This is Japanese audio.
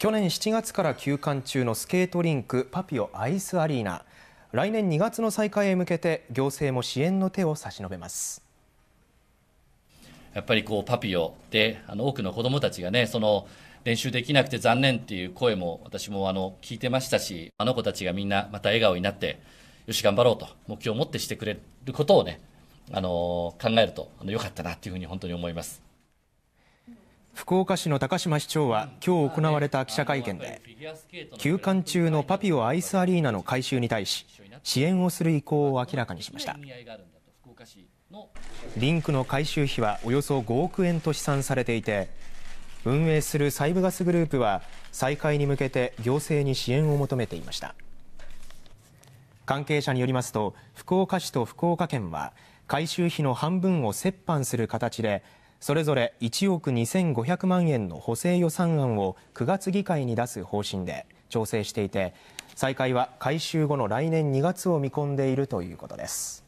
去年7月から休館中のスケートリンクパピオアイスアリーナ来年2月の再開へ向けて行政も支援の手を差し伸べますやっぱりこうパピオであの多くの子どもたちがねその練習できなくて残念っていう声も私もあの聞いてましたしあの子たちがみんなまた笑顔になってよし頑張ろうと目標を持ってしてくれることをねあの考えるとあのよかったなっていうふうに本当に思います。福岡市の高島市長は今日行われた記者会見で休館中のパピオアイスアリーナの改修に対し支援をする意向を明らかにしましたリンクの改修費はおよそ5億円と試算されていて運営するイ部ガスグループは再開に向けて行政に支援を求めていました関係者によりますと福岡市と福岡県は改修費の半分を折半する形でそれぞれ1億2500万円の補正予算案を9月議会に出す方針で調整していて再開は改修後の来年2月を見込んでいるということです。